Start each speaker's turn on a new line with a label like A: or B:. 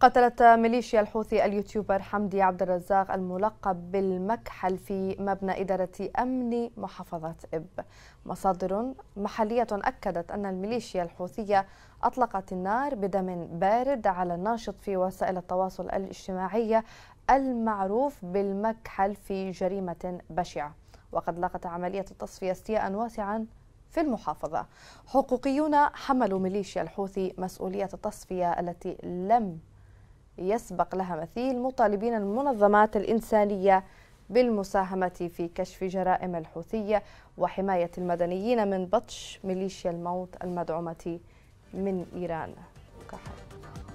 A: قتلت ميليشيا الحوثي اليوتيوبر حمدي عبد الرزاق الملقب بالمكحل في مبنى إدارة أمن محافظة إب مصادر محلية أكدت أن الميليشيا الحوثية أطلقت النار بدم بارد على الناشط في وسائل التواصل الاجتماعية المعروف بالمكحل في جريمة بشعة وقد لاقت عملية التصفية استياء واسعا في المحافظة حقوقيون حملوا ميليشيا الحوثي مسؤولية التصفية التي لم يسبق لها مثيل مطالبين المنظمات الإنسانية بالمساهمة في كشف جرائم الحوثية وحماية المدنيين من بطش ميليشيا الموت المدعومة من إيران كحل.